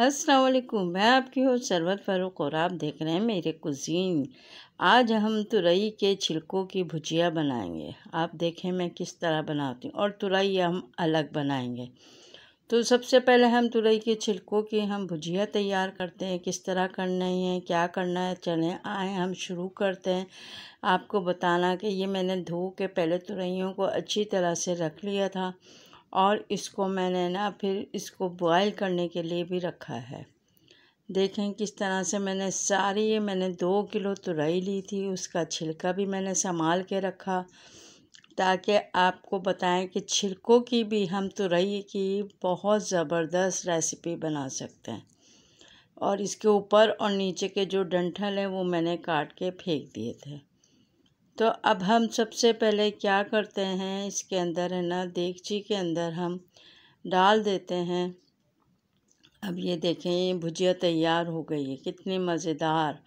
असलकुम मैं आपकी हो सरवत फ़ारूक और आप देख रहे हैं मेरे कुजीन आज हम तुरई के छिलकों की भुजिया बनाएंगे आप देखें मैं किस तरह बनाती हूँ और तुरई हम अलग बनाएंगे तो सबसे पहले हम तुरई के छिलकों की हम भुजिया तैयार करते हैं किस तरह करना है क्या करना है चलें आए हम शुरू करते हैं आपको बताना कि ये मैंने धो के पहले तुरइयों को अच्छी तरह से रख लिया था और इसको मैंने ना फिर इसको बॉयल करने के लिए भी रखा है देखें किस तरह से मैंने सारी ये मैंने दो किलो तुरई ली थी उसका छिलका भी मैंने संभाल के रखा ताकि आपको बताएं कि छिलकों की भी हम तुरई की बहुत ज़बरदस्त रेसिपी बना सकते हैं और इसके ऊपर और नीचे के जो डंठल हैं वो मैंने काट के फेंक दिए थे तो अब हम सबसे पहले क्या करते हैं इसके अंदर है ना देगची के अंदर हम डाल देते हैं अब ये देखें ये भुजिया तैयार हो गई है कितनी मज़ेदार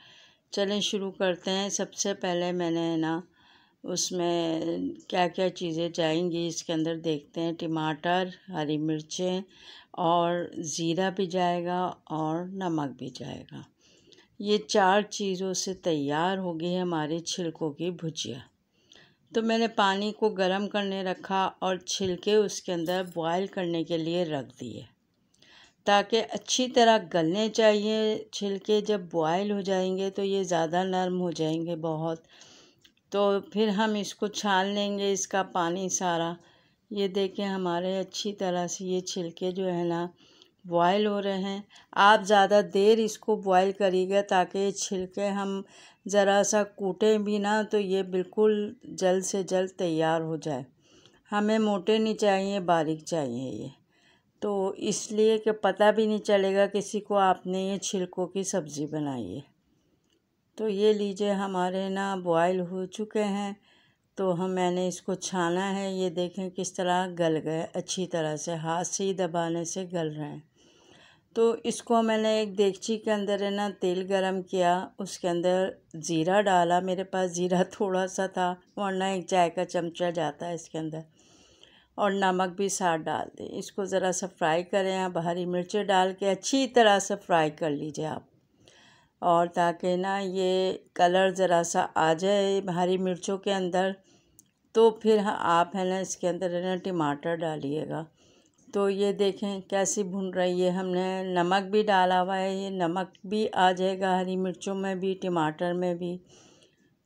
चलें शुरू करते हैं सबसे पहले मैंने है ना उसमें क्या क्या चीज़ें जाएंगी इसके अंदर देखते हैं टमाटर हरी मिर्चें और ज़ीरा भी जाएगा और नमक भी जाएगा ये चार चीज़ों से तैयार हो गई है हमारे छिलकों की भुजिया तो मैंने पानी को गर्म करने रखा और छिलके उसके अंदर बॉयल करने के लिए रख दिए ताकि अच्छी तरह गलने चाहिए छिलके जब बॉयल हो जाएंगे तो ये ज़्यादा नरम हो जाएंगे बहुत तो फिर हम इसको छान लेंगे इसका पानी सारा ये देखें हमारे अच्छी तरह से ये छिलके जो है ना बॉयल हो रहे हैं आप ज़्यादा देर इसको बॉयल करिएगा ताकि ये छिलके हम ज़रा सा कूटें भी ना तो ये बिल्कुल जल्द से जल्द तैयार हो जाए हमें मोटे नहीं चाहिए बारीक चाहिए ये तो इसलिए कि पता भी नहीं चलेगा किसी को आपने ये छिलकों की सब्ज़ी बनाई है तो ये लीजिए हमारे ना बॉयल हो चुके हैं तो हम मैंने इसको छाना है ये देखें किस तरह गल गए अच्छी तरह से हाथ से ही दबाने से गल रहे हैं तो इसको मैंने एक देगची के अंदर है ना तेल गरम किया उसके अंदर ज़ीरा डाला मेरे पास ज़ीरा थोड़ा सा था वरना एक चाय का चमचा जाता है इसके अंदर और नमक भी साथ डाल दें इसको ज़रा सा फ्राई करें आप हरी मिर्चें डाल के अच्छी तरह से फ्राई कर लीजिए आप और ताकि ना ये कलर ज़रा सा आ जाए हरी मिर्चों के अंदर तो फिर आप है ना इसके अंदर है ना टमाटर डालिएगा तो ये देखें कैसी भुन रही है हमने नमक भी डाला हुआ है ये नमक भी आ जाएगा हरी मिर्चों में भी टमाटर में भी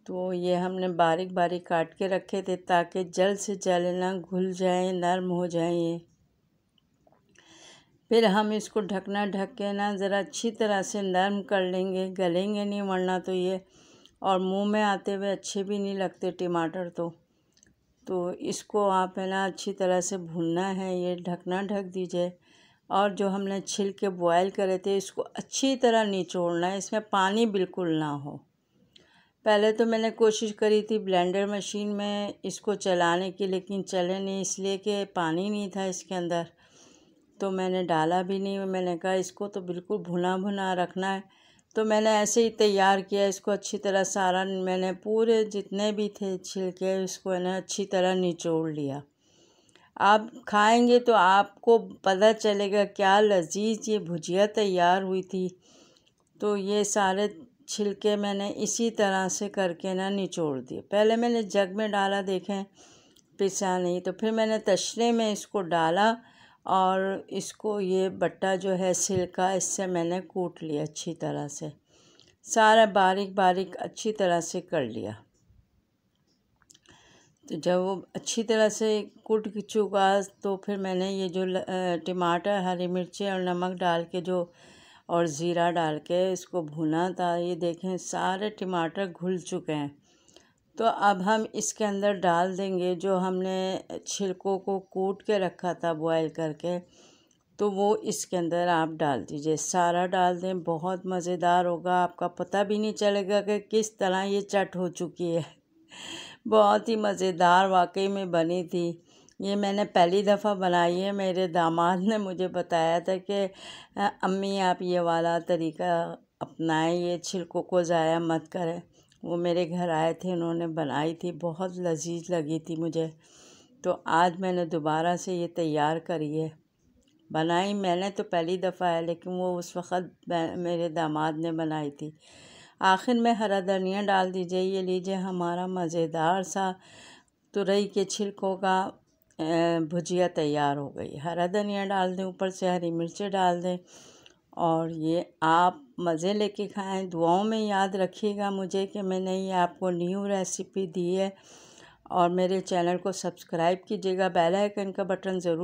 तो ये हमने बारीक बारीक काट के रखे थे ताकि जल्द से जल ना घुल जाए नरम हो जाए ये फिर हम इसको ढकना ढक के ना ज़रा अच्छी तरह से नरम कर लेंगे गलेंगे नहीं वरना तो ये और मुंह में आते हुए अच्छे भी नहीं लगते टमाटर तो तो इसको आप है ना अच्छी तरह से भूनना है ये ढकना ढक धक दीजिए और जो हमने छिल के बॉयल करे थे इसको अच्छी तरह निचोड़ना है इसमें पानी बिल्कुल ना हो पहले तो मैंने कोशिश करी थी ब्लेंडर मशीन में इसको चलाने की लेकिन चले नहीं इसलिए कि पानी नहीं था इसके अंदर तो मैंने डाला भी नहीं मैंने कहा इसको तो बिल्कुल भुना भुना रखना है तो मैंने ऐसे ही तैयार किया इसको अच्छी तरह सारा मैंने पूरे जितने भी थे छिलके इसको मैंने अच्छी तरह निचोड़ लिया आप खाएंगे तो आपको पता चलेगा क्या लजीज ये भुजिया तैयार हुई थी तो ये सारे छिलके मैंने इसी तरह से करके ना निचोड़ दिए पहले मैंने जग में डाला देखें पिसा नहीं तो फिर मैंने तशरे में इसको डाला और इसको ये बट्टा जो है सिल का इससे मैंने कूट लिया अच्छी तरह से सारा बारीक बारीक अच्छी तरह से कर लिया तो जब वो अच्छी तरह से कूट चुका तो फिर मैंने ये जो टमाटर हरी मिर्ची और नमक डाल के जो और ज़ीरा डाल के इसको भुना था ये देखें सारे टमाटर घुल चुके हैं तो अब हम इसके अंदर डाल देंगे जो हमने छिलकों को कूट के रखा था बॉयल करके तो वो इसके अंदर आप डाल दीजिए सारा डाल दें बहुत मज़ेदार होगा आपका पता भी नहीं चलेगा कि किस तरह ये चट हो चुकी है बहुत ही मज़ेदार वाकई में बनी थी ये मैंने पहली दफ़ा बनाई है मेरे दामाद ने मुझे बताया था कि अम्मी आप ये वाला तरीका अपनाएं ये छिलकों को ज़ाया मत करें वो मेरे घर आए थे उन्होंने बनाई थी बहुत लजीज लगी थी मुझे तो आज मैंने दोबारा से ये तैयार करी है बनाई मैंने तो पहली दफ़ा है लेकिन वो उस वक़्त मेरे दामाद ने बनाई थी आखिर में हरा धनिया डाल दीजिए ये लीजिए हमारा मज़ेदार सा तुरई के छिलकों का भुजिया तैयार हो गई हरा धनिया डाल दें ऊपर से हरी मिर्ची डाल दें और ये आप मज़े लेके खाएं दुआओं में याद रखिएगा मुझे कि मैंने ये आपको न्यू रेसिपी दी है और मेरे चैनल को सब्सक्राइब कीजिएगा बेल आइकन का बटन ज़रूर